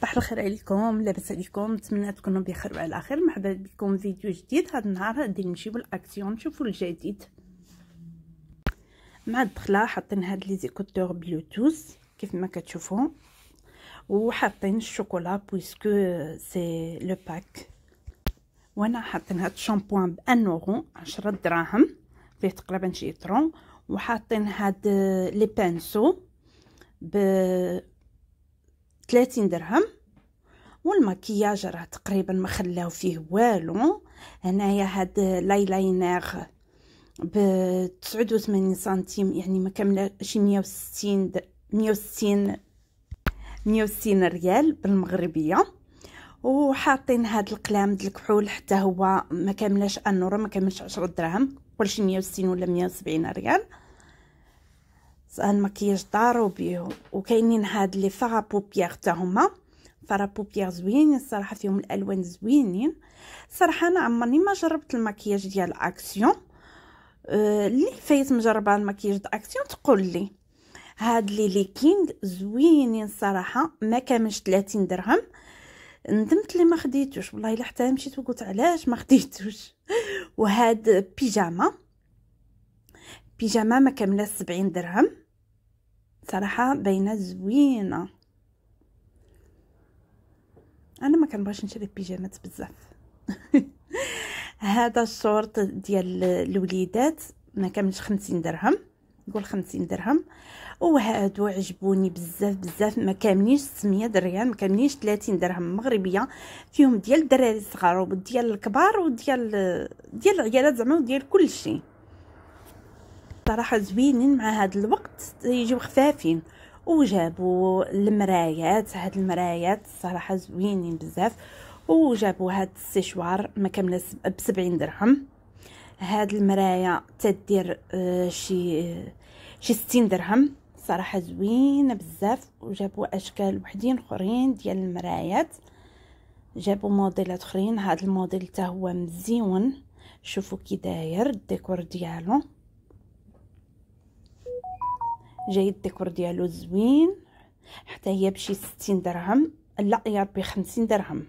صباح الخير عليكم لاباس عليكم نتمنى تكونوا بخير وعلى خير مرحبا بكم فيديو جديد هذا النهار غادي نمشيو للاكسيون نشوفوا الجديد مع الدخله حاطين هاد لي زيكوتور بلوتوث كيف ما كتشوفوا وحاطين الشوكولا بويسكو سي لو باك وانا حاطين هاد الشامبوان بان اورو 10 دراهم فيه تقريبا شي طرون وحاطين هاد لي بانسو ب 30 درهم والمكياج راه تقريبا ما خلاو فيه والو هنايا هاد لايلاينر ب 89 سنتيم يعني ما كامله شي 160 160 160 ريال بالمغربيه وحاطين هاد القلام د الكحول حتى هو ما كاملاش انوره ما كاملش 10 دراهم ولا 160 ولا 170 ريال المكياج دارو بيهم وكاينين هاد لي فارا بوبيير تا هما فارا بوبيير زوينين الصراحه فيهم الالوان زوينين صراحه انا عمرني ما جربت المكياج ديال اكسيون اللي أه، فايت مجربه المكياج د اكسيون تقول لي هاد لي ليكينغ زوينين صراحه ما كاملش 30 درهم ندمت لي ما خديتوش والله الا حتى مشيت وقلت علاش ما خديتوش وهاد بيجاما بيجامه ما كامله 70 درهم صراحه باينه زوينه انا ما كنبغيش نشري بيجامات بزاف هذا الشورت ديال الوليدات ما كاملش 50 درهم نقول 50 درهم وهادو عجبوني بزاف بزاف ما كاملينش 600 ريال ما كاملينش 30 درهم مغربيه فيهم ديال الدراري الصغار وديال الكبار وديال ديال العيالات زعما وديال كلشي صراحه زوينين مع هذا الوقت يجيو خفافين وجابوا المرايات هاد المرايات صراحه زوينين بزاف وجابوا هاد السيشوار ما كامله ب درهم هاد المرايا تدير آه، شي آه، شي 60 درهم صراحه زوينه بزاف وجابوا اشكال وحدين اخرين ديال المرايات جابوا موديلات اخرين هاد الموديل حتى هو مزيون شوفوا كي داير الديكور ديالو جاي الديكور ديالو زوين حتى هي بشي 60 درهم لا يا ربي 50 درهم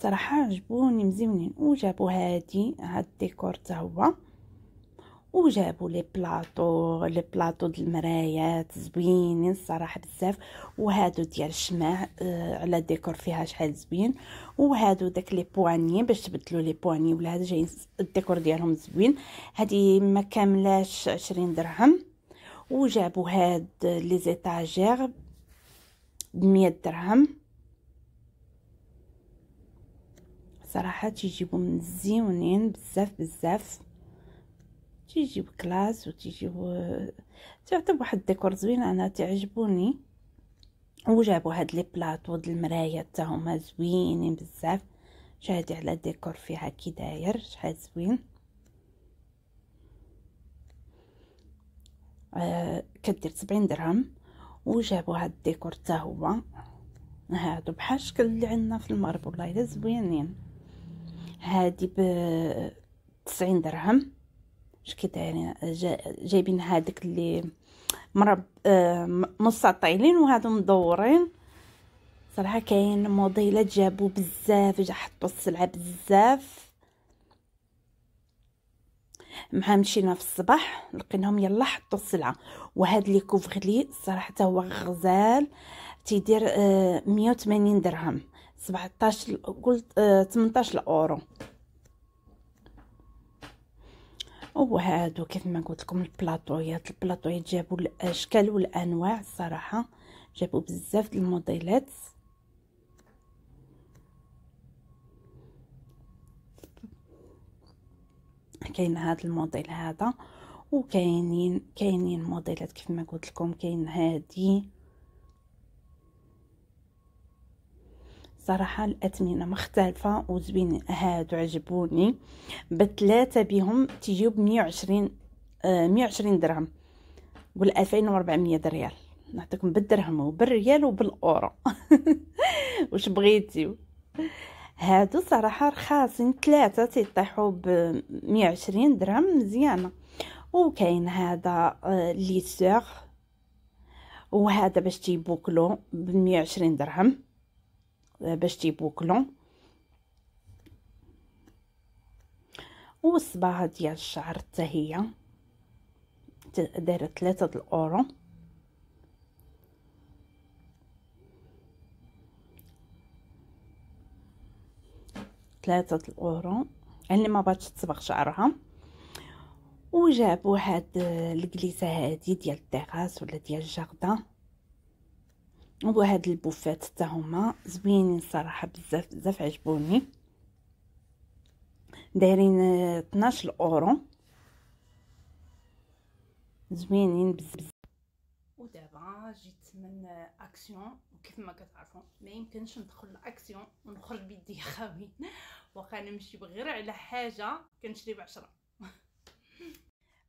صراحه عجبوني مزيونين وجابوا هادي هاد الديكور حتى هو وجابوا لي بلاطو لي بلاطو ديال المرايات زوينين الصراحه بزاف وهادو ديال الشماع آه على الديكور فيها شحال زوين وهادو داك لي بواني باش تبدلوا لي بواني ولا هاد جايين الديكور ديالهم زوين هادي ما كاملاش 20 درهم وجابوا هاد لي زيتاجير بمية درهم صراحة تيجيبو مزيونين بزاف بزاف تيجيو كلاس وتيجيو تعطي واحد الديكور زوين انا تعجبوني وجابوا هاد لي بلاطو د المرايا حتى هما زوينين بزاف شاهدي على الديكور فيها كي داير شحال زوين آه، كدير سبعين درهم وجابوا هاد الديكور حتى هو هادو بحال الشكل اللي عندنا في المغرب والله الا زوينين هادي ب 90 درهم اش كيدايرين جايبين هادك اللي مرب آه، مستطيلين وهادو مدورين صراحه كاين موديلات جابو بزاف جا حطوا السلعه بزاف مع مشينا في الصباح لقيناهم يلا حطوا السلعه وهاد لي كوفغلي صراحه هو غزال تيدير آه، مية 180 درهم سبعتاش قلت 18 آه، اورو وهادو كيف ما قلت لكم البلاطويات البلاطويات جابوا الاشكال والانواع الصراحه جابوا بزاف د الموديلات كاين هذا الموديل هذا وكاينين كاينين موديلات كيف ما قلت لكم كاين هادي صراحه الاثمنه مختلفه وزوين هادو عجبوني بثلاثه بهم تجيو ب 120 120 درهم وال 2400 ريال نعطيكم بالدرهم وبالريال وبالاورو واش بغيتيو هادو صراحه رخاصين ثلاثه تيطيحوا ب 120 درهم مزيانه وكاين هذا آه، لي سوغ وهذا باش تيبوكلو ب 120 درهم آه، باش تيبوكلو والصباغه ديال الشعر حتى هي دارت 3 الاورو ثلاثة الأورو اللي ما باتش تصبغ شعرها وجابوا هاد آه، الكليسة هادي ديال التيغاس ولا ديال الجاردان وهاد البوفات حتى هما زوينين صراحة بزاف بزاف عجبوني دايرين 12 آه، اورو زوينين بزاف ودابا جيت من اكسيون آه، كيف ما كتعرفوا ما يمكنش ندخل لاكسيون ونخرج بيدي خاويين واخا نمشي بغير على حاجه كنشري بعشرة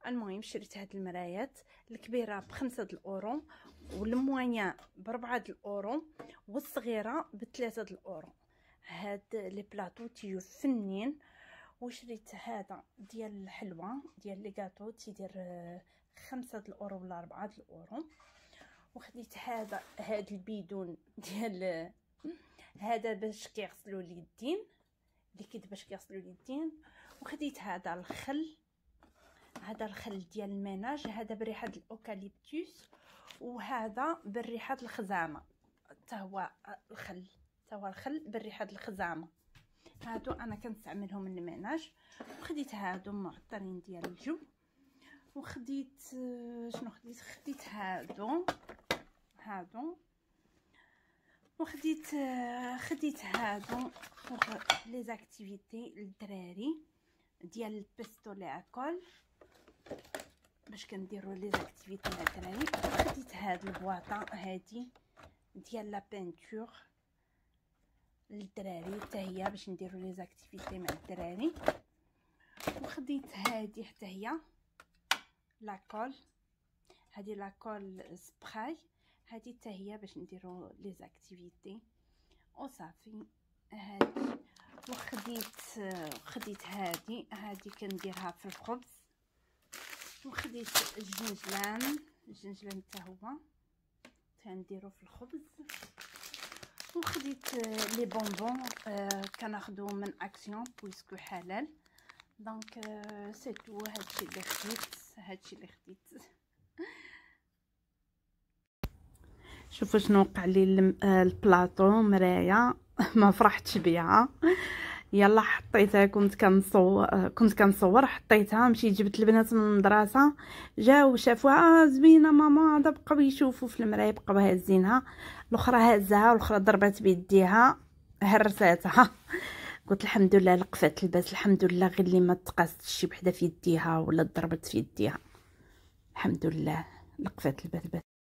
المهم شريت هاد المرايات الكبيره بخمسة د الاورو والموانيا بربعة د الاورو والصغيره بثلاثة د الاورو هاد لي بلاطو تيو فنين وشريت هذا ديال الحلوى ديال لي كاطو تيدير آه، خمسة د الاورو ولا ربعة د الاورو وخديت هذا هاد البيدون ديال هذا باش كيغسلوا اليدين ليكيد باش كيغسلوا اليدين وخديت هذا الخل هذا الخل ديال المناج هذا بريحه الاوكاليبتوس وهذا بريحه الخزامه حتى هو الخل حتى هو الخل بريحه الخزامه هادو انا كنستعملهم من المناج وخديت هادو معطرين ديال الجو وخديت شنو خديت خديت هادو هادو وخديت آه، خديت هادو بوغ لي زاكتيفيتي للدراري ديال البيستو لي اكول باش كنديرو لي زاكتيفيتي مع الدراري خديت هاد البواطا هادي ديال لا بينتور للدراري حتى هي باش نديرو لي زاكتيفيتي مع الدراري وخديت هادي حتى هي لاكول هادي لاكول سبراي هادي حتى هي باش نديرو لي زاكتيفيتي وصافي هادي وخديت خديت هادي هادي كنديرها في الخبز وخديت الجنجلان الجنجلان حتى هو تنديرو في الخبز وخديت آه، لي بونبون آه، كناخدو من اكسيون بويسكو حلال دونك سي آه، تو هادشي اللي خديت هادشي اللي خديت شوفوا شنو وقع لي آه، البلاطو مرايا ما فرحتش بيها يلا حطيتها كنت كنصور آه، كنت كنصور حطيتها مشيت جبت البنات من المدرسه جاو شافوها آه زوينه ماما هذا بقاو يشوفوا في المرايه بقاو هازينها الاخرى هازها والاخرى ضربت بيديها هرساتها قلت الحمد لله لقفات الباس الحمد لله غير اللي ما تقاست شي وحده في يديها ولا ضربت في يديها الحمد لله لقفات الباس